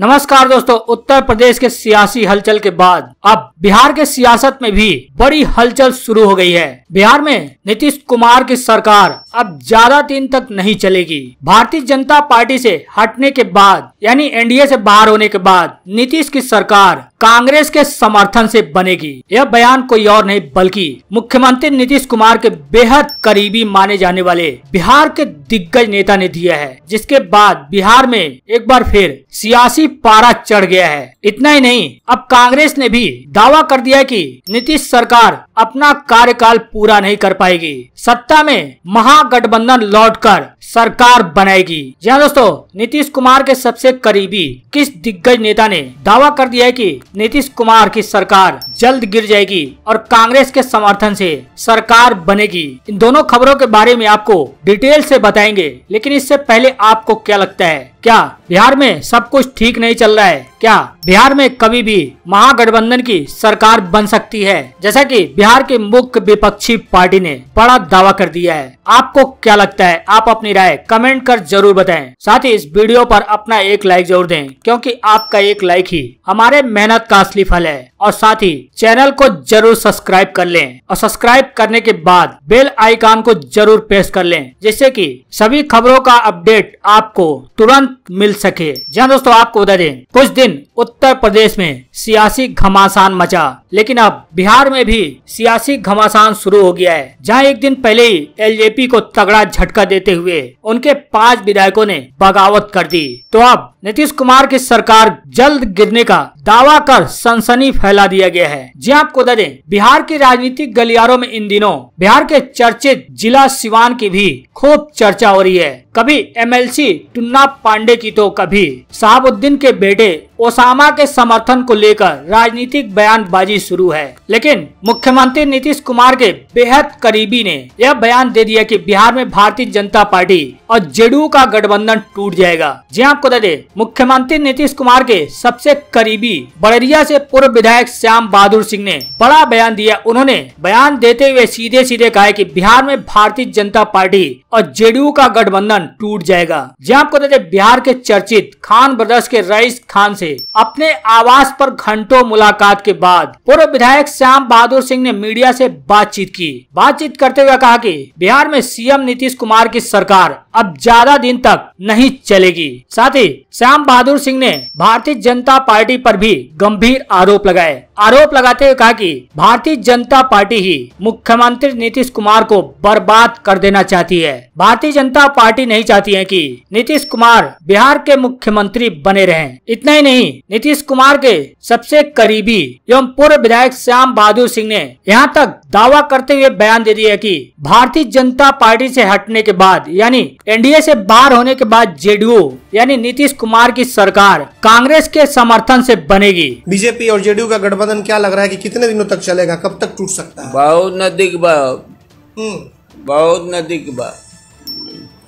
नमस्कार दोस्तों उत्तर प्रदेश के सियासी हलचल के बाद अब बिहार के सियासत में भी बड़ी हलचल शुरू हो गई है बिहार में नीतीश कुमार की सरकार अब ज्यादा दिन तक नहीं चलेगी भारतीय जनता पार्टी से हटने के बाद यानी एनडीए से बाहर होने के बाद नीतीश की सरकार कांग्रेस के समर्थन से बनेगी यह बयान कोई और नहीं बल्कि मुख्यमंत्री नीतीश कुमार के बेहद करीबी माने जाने वाले बिहार के दिग्गज नेता ने दिया है जिसके बाद बिहार में एक बार फिर सियासी पारा चढ़ गया है इतना ही नहीं अब कांग्रेस ने भी दावा कर दिया कि नीतीश सरकार अपना कार्यकाल पूरा नहीं कर पाएगी सत्ता में महागठबंधन कर सरकार बनाएगी जी हाँ दोस्तों नीतीश कुमार के सबसे करीबी किस दिग्गज नेता ने दावा कर दिया है कि नीतीश कुमार की सरकार जल्द गिर जाएगी और कांग्रेस के समर्थन से सरकार बनेगी इन दोनों खबरों के बारे में आपको डिटेल से बताएंगे लेकिन इससे पहले आपको क्या लगता है क्या बिहार में सब कुछ ठीक नहीं चल रहा है क्या बिहार में कभी भी महागठबंधन की सरकार बन सकती है जैसा कि बिहार के मुख्य विपक्षी पार्टी ने बड़ा दावा कर दिया है आपको क्या लगता है आप अपनी राय कमेंट कर जरूर बताएं साथ ही इस वीडियो पर अपना एक लाइक जरूर दें क्योंकि आपका एक लाइक ही हमारे मेहनत का असली फल है और साथ ही चैनल को जरूर सब्सक्राइब कर लें और सब्सक्राइब करने के बाद बेल आइकान को जरूर प्रेस कर लें जिससे कि सभी खबरों का अपडेट आपको तुरंत मिल सके जहाँ दोस्तों आपको बता दें कुछ दिन उत्तर प्रदेश में सियासी घमासान मचा लेकिन अब बिहार में भी सियासी घमासान शुरू हो गया है जहाँ एक दिन पहले ही एल को तगड़ा झटका देते हुए उनके पाँच विधायकों ने बगावत कर दी तो अब नीतीश कुमार की सरकार जल्द गिरने का दावा कर सनसनी फैला फैला दिया गया है जी हाँ, आपको दें बिहार के राजनीतिक गलियारों में इन दिनों बिहार के चर्चित जिला सिवान की भी खूब चर्चा हो रही है कभी एमएलसी टुन्ना पांडे की तो कभी शहाबुद्दीन के बेटे ओसामा के समर्थन को लेकर राजनीतिक बयानबाजी शुरू है लेकिन मुख्यमंत्री नीतीश कुमार के बेहद करीबी ने यह बयान दे दिया कि बिहार में भारतीय जनता पार्टी और जेडीयू का गठबंधन टूट जाएगा जी हाँ, आपको बता दे मुख्यमंत्री नीतीश कुमार के सबसे करीबी बड़रिया से पूर्व विधायक श्याम बहादुर सिंह ने बड़ा बयान दिया उन्होंने बयान देते हुए सीधे सीधे कहा की बिहार में भारतीय जनता पार्टी और जेडीयू का गठबंधन बंधन टूट जाएगा जहाँ आपको बता दें बिहार के चर्चित खान ब्रदर्स के रईस खान से अपने आवास पर घंटों मुलाकात के बाद पूर्व विधायक श्याम बहादुर सिंह ने मीडिया से बातचीत की बातचीत करते हुए कहा कि बिहार में सीएम नीतीश कुमार की सरकार अब ज्यादा दिन तक नहीं चलेगी साथ ही श्याम बहादुर सिंह ने भारतीय जनता पार्टी पर भी गंभीर आरोप लगाए आरोप लगाते हुए कहा कि भारतीय जनता पार्टी ही मुख्यमंत्री नीतीश कुमार को बर्बाद कर देना चाहती है भारतीय जनता पार्टी नहीं चाहती है कि नीतीश कुमार बिहार के मुख्यमंत्री बने रहें। इतना ही नहीं नीतीश कुमार के सबसे करीबी एवं पूर्व विधायक श्याम बहादुर सिंह ने यहाँ तक दावा करते हुए बयान दे दिया की भारतीय जनता पार्टी ऐसी हटने के बाद यानी एनडीए से बाहर होने के बाद जेडीयू यानी नीतीश कुमार की सरकार कांग्रेस के समर्थन से बनेगी बीजेपी और जेडीयू का गठबंधन क्या लग रहा है कि कितने दिनों तक चलेगा कब तक टूट सकता है बहुत नजदीक हम्म। बहुत नजदीक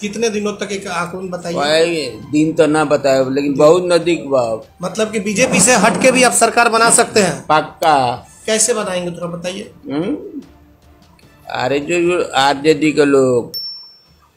कितने दिनों तक एक आकलन बताइए दिन तो ना बताया लेकिन बहुत नजदीक मतलब की बीजेपी से हट के भी आप सरकार बना सकते हैं पक्का कैसे बनाएंगे थोड़ा बताइए हम्म। अरे जो आरजेडी के लोग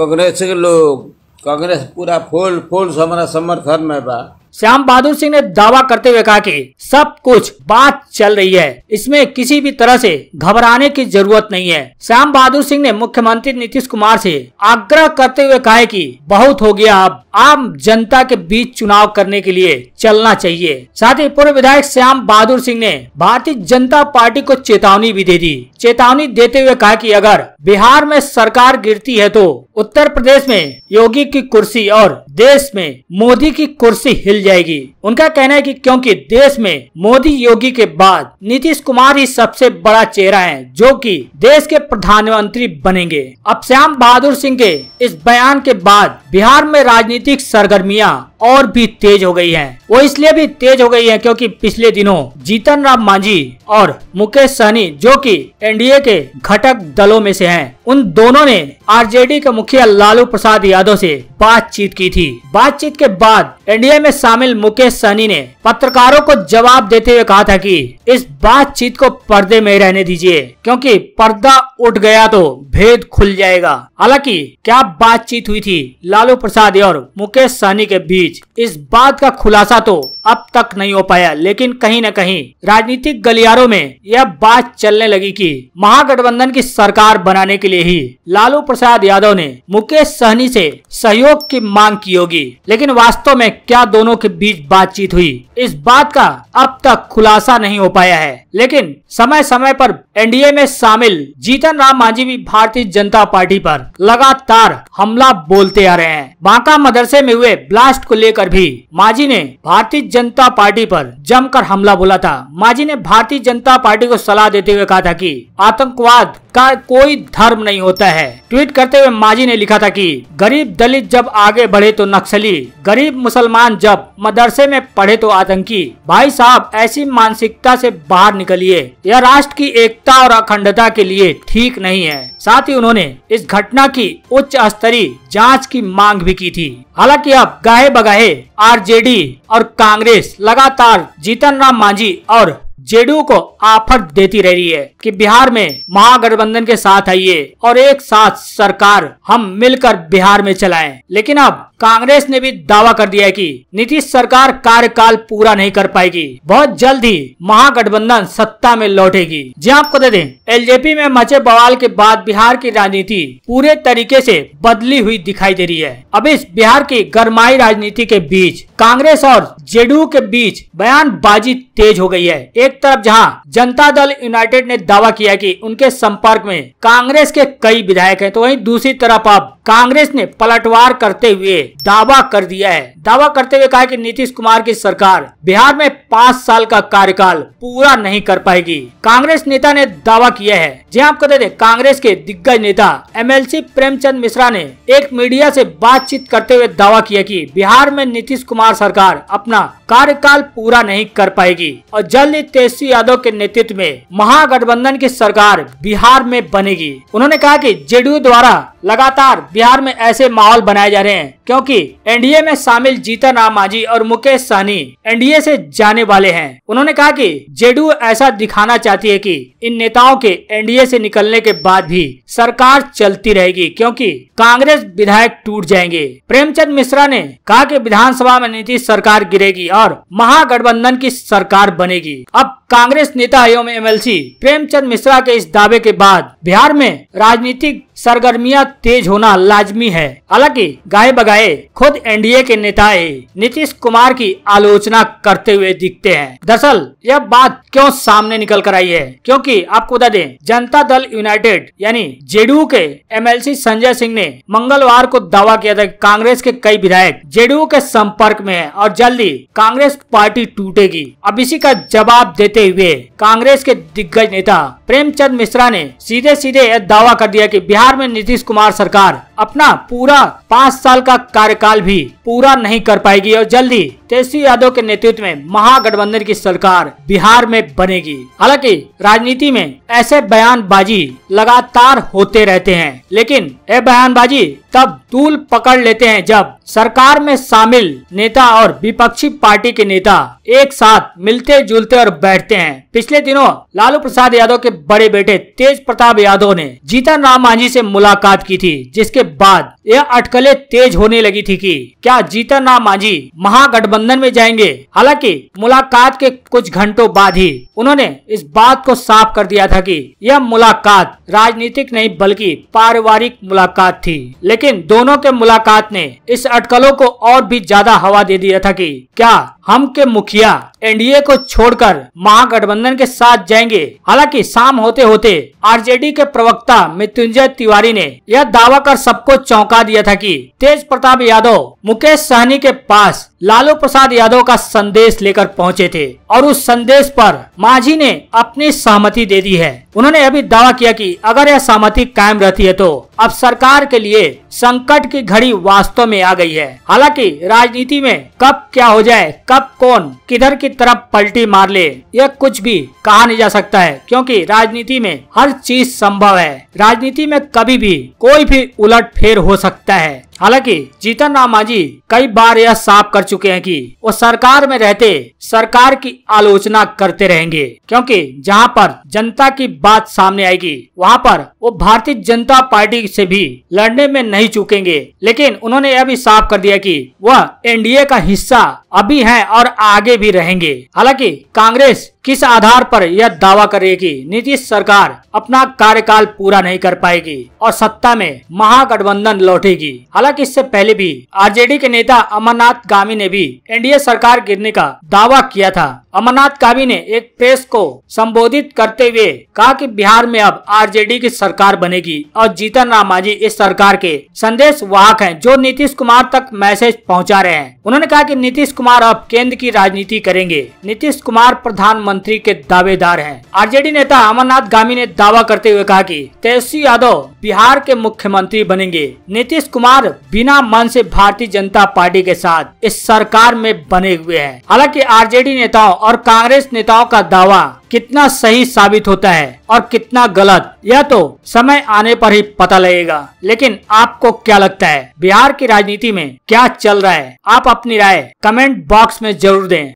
कांग्रेस के लोग कांग्रेस पूरा फुल फुल हमारा समर्थन बा श्याम बहादुर सिंह ने दावा करते हुए कहा कि सब कुछ बात चल रही है इसमें किसी भी तरह से घबराने की जरूरत नहीं है श्याम बहादुर सिंह ने मुख्यमंत्री नीतीश कुमार से आग्रह करते हुए कहा कि बहुत हो गया अब आम जनता के बीच चुनाव करने के लिए चलना चाहिए साथ ही पूर्व विधायक श्याम बहादुर सिंह ने भारतीय जनता पार्टी को चेतावनी भी दे दी चेतावनी देते हुए कहा कि अगर बिहार में सरकार गिरती है तो उत्तर प्रदेश में योगी की कुर्सी और देश में मोदी की कुर्सी हिल जाएगी उनका कहना है कि क्योंकि देश में मोदी योगी के बाद नीतीश कुमार ही सबसे बड़ा चेहरा है जो कि देश के प्रधानमंत्री बनेंगे अब श्याम बहादुर सिंह के इस बयान के बाद बिहार में राजनीतिक सरगर्मियां और भी तेज हो गई हैं। वो इसलिए भी तेज हो गई है क्योंकि पिछले दिनों जीतन राम मांझी और मुकेश सहनी जो कि एनडीए के घटक दलों में से हैं, उन दोनों ने आरजेडी के मुखिया लालू प्रसाद यादव से बातचीत की थी बातचीत के बाद एनडीए में शामिल मुकेश सहनी ने पत्रकारों को जवाब देते हुए कहा था की इस बातचीत को पर्दे में रहने दीजिए क्योंकि पर्दा उठ गया तो भेद खुल जाएगा हालांकि क्या बातचीत हुई थी लालू प्रसाद और मुकेश सहनी के बीच इस बात का खुलासा तो अब तक नहीं हो पाया लेकिन कहीं न कहीं राजनीतिक गलियारों में यह बात चलने लगी कि महागठबंधन की सरकार बनाने के लिए ही लालू प्रसाद यादव ने मुकेश सहनी से सहयोग की मांग की होगी लेकिन वास्तव में क्या दोनों के बीच बातचीत हुई इस बात का अब तक खुलासा नहीं हो पाया है लेकिन समय समय पर एनडीए में शामिल जीतन राम मांझी भी भारतीय जनता पार्टी पर लगातार हमला बोलते आ रहे हैं हैं बांका मदरसे में हुए ब्लास्ट को लेकर भी माजी ने भारतीय जनता पार्टी पर जमकर हमला बोला था माजी ने भारतीय जनता पार्टी को सलाह देते हुए कहा था कि आतंकवाद का कोई धर्म नहीं होता है ट्वीट करते हुए माजी ने लिखा था कि गरीब दलित जब आगे बढ़े तो नक्सली गरीब मुसलमान जब मदरसे में पढ़े तो आतंकी भाई साहब ऐसी मानसिकता से बाहर निकलिए यह राष्ट्र की एकता और अखंडता के लिए ठीक नहीं है साथ ही उन्होंने इस घटना की उच्च स्तरीय जांच की मांग भी की थी हालांकि अब गाहे बगाहे आरजेडी और कांग्रेस लगातार जीतन राम मांझी और जेडीयू को आफत देती रही है कि बिहार में महागठबंधन के साथ आइए और एक साथ सरकार हम मिलकर बिहार में चलाएं। लेकिन अब कांग्रेस ने भी दावा कर दिया है कि नीतीश सरकार कार्यकाल पूरा नहीं कर पाएगी बहुत जल्द ही महागठबंधन सत्ता में लौटेगी जी हाँ, आपको दे दें एलजेपी में मचे बवाल के बाद बिहार की राजनीति पूरे तरीके से बदली हुई दिखाई दे रही है अब इस बिहार की गरमाई राजनीति के बीच कांग्रेस और जेडीयू के बीच बयानबाजी तेज हो गई है एक एक तरफ जहां जनता दल यूनाइटेड ने दावा किया कि उनके संपर्क में कांग्रेस के कई विधायक हैं तो वहीं दूसरी तरफ अब कांग्रेस ने पलटवार करते हुए दावा कर दिया है दावा करते हुए कहा कि नीतीश कुमार की सरकार बिहार में पाँच साल का कार्यकाल पूरा नहीं कर पाएगी कांग्रेस नेता ने दावा किया है जी हाँ, आपको दे कांग्रेस के दिग्गज नेता एमएलसी प्रेमचंद मिश्रा ने एक मीडिया से बातचीत करते हुए दावा किया कि बिहार में नीतीश कुमार सरकार अपना कार्यकाल पूरा नहीं कर पाएगी और जल्द ही तेजस्वी यादव के नेतृत्व में महागठबंधन की सरकार बिहार में बनेगी उन्होंने कहा कि जेडीयू द्वारा लगातार बिहार में ऐसे माहौल बनाए जा रहे हैं क्योंकि एनडीए में शामिल जीतन राम मांझी और मुकेश सहनी एनडीए से जाने वाले हैं उन्होंने कहा कि जेडीयू ऐसा दिखाना चाहती है कि इन नेताओं के एनडीए से निकलने के बाद भी सरकार चलती रहेगी क्योंकि कांग्रेस विधायक टूट जाएंगे प्रेमचंद मिश्रा ने कहा कि विधानसभा में नीतीश सरकार गिरेगी और महागठबंधन की सरकार बनेगी अब कांग्रेस नेता एवं एमएलसी प्रेमचंद मिश्रा के इस दावे के बाद बिहार में राजनीतिक सरगर्मियां तेज होना लाजमी है हालांकि गाये बगाए खुद एनडीए के नेता ही नीतीश कुमार की आलोचना करते हुए दिखते हैं दरअसल यह बात क्यों सामने निकल कर आई है क्योंकि आपको बता दें जनता दल यूनाइटेड यानी जेडीयू के एमएलसी संजय सिंह ने मंगलवार को दावा किया था कि कांग्रेस के कई विधायक जेडीयू के संपर्क में है और जल्दी कांग्रेस पार्टी टूटेगी अब इसी का जवाब देते करते हुए कांग्रेस के दिग्गज नेता प्रेमचंद मिश्रा ने सीधे सीधे दावा कर दिया कि बिहार में नीतीश कुमार सरकार अपना पूरा पाँच साल का कार्यकाल भी पूरा नहीं कर पाएगी और जल्दी तेजस्वी यादव के नेतृत्व में महागठबंधन की सरकार बिहार में बनेगी हालांकि राजनीति में ऐसे बयानबाजी लगातार होते रहते हैं लेकिन ये बयानबाजी तब तूल पकड़ लेते हैं जब सरकार में शामिल नेता और विपक्षी पार्टी के नेता एक साथ मिलते जुलते और बैठते हैं पिछले दिनों लालू प्रसाद यादव के बड़े बेटे तेज प्रताप यादव ने जीतन राम मांझी से मुलाकात की थी जिसके बाद यह अटकलें तेज होने लगी थी कि क्या जीतन राम मांझी महागठबंधन में जाएंगे हालांकि मुलाकात के कुछ घंटों बाद ही उन्होंने इस बात को साफ कर दिया था कि यह मुलाकात राजनीतिक नहीं बल्कि पारिवारिक मुलाकात थी लेकिन दोनों के मुलाकात ने इस अटकलों को और भी ज्यादा हवा दे दिया था की क्या हम के मुखिया एनडीए को छोड़कर महागठबंधन के साथ जाएंगे हालांकि शाम होते होते आरजेडी के प्रवक्ता मृत्युंजय तिवारी ने यह दावा कर सब सबको चौंका दिया था कि तेज प्रताप यादव मुकेश सहनी के पास लालू प्रसाद यादव का संदेश लेकर पहुंचे थे और उस संदेश पर माझी ने अपनी सहमति दे दी है उन्होंने अभी दावा किया कि अगर यह सहमति कायम रहती है तो अब सरकार के लिए संकट की घड़ी वास्तव में आ गई है हालांकि राजनीति में कब क्या हो जाए कब कौन किधर की तरफ पलटी मार ले यह कुछ भी कहा नहीं जा सकता है क्योंकि राजनीति में हर चीज संभव है राजनीति में कभी भी कोई भी उलट फेर हो सकता है हालांकि जीतन राम मांझी कई बार यह साफ कर चुके हैं कि वो सरकार में रहते सरकार की आलोचना करते रहेंगे क्योंकि जहां पर जनता की बात सामने आएगी वहां पर वो भारतीय जनता पार्टी से भी लड़ने में नहीं चुकेंगे लेकिन उन्होंने यह भी साफ कर दिया कि वह एनडीए का हिस्सा अभी है और आगे भी रहेंगे हालांकि कांग्रेस किस आधार पर यह दावा करेगी नीतीश सरकार अपना कार्यकाल पूरा नहीं कर पाएगी और सत्ता में महागठबंधन लौटेगी हालांकि इससे पहले भी आरजेडी के नेता अमरनाथ गामी ने भी एनडीए सरकार गिरने का दावा किया था अमरनाथ काबी ने एक प्रेस को संबोधित करते हुए कहा कि बिहार में अब आरजेडी की सरकार बनेगी और जीतन राम मांझी इस सरकार के संदेश वाहक है जो नीतीश कुमार तक मैसेज पहुँचा रहे हैं उन्होंने कहा की नीतीश कुमार अब केंद्र की राजनीति करेंगे नीतीश कुमार प्रधान मंत्री के दावेदार हैं। आरजेडी नेता अमरनाथ गामी ने दावा करते हुए कहा कि तेजस्वी यादव बिहार के मुख्यमंत्री बनेंगे नीतीश कुमार बिना मन से भारतीय जनता पार्टी के साथ इस सरकार में बने हुए हैं हालांकि आरजेडी नेताओं और कांग्रेस नेताओं का दावा कितना सही साबित होता है और कितना गलत यह तो समय आने पर ही पता लगेगा लेकिन आपको क्या लगता है बिहार की राजनीति में क्या चल रहा है आप अपनी राय कमेंट बॉक्स में जरूर दें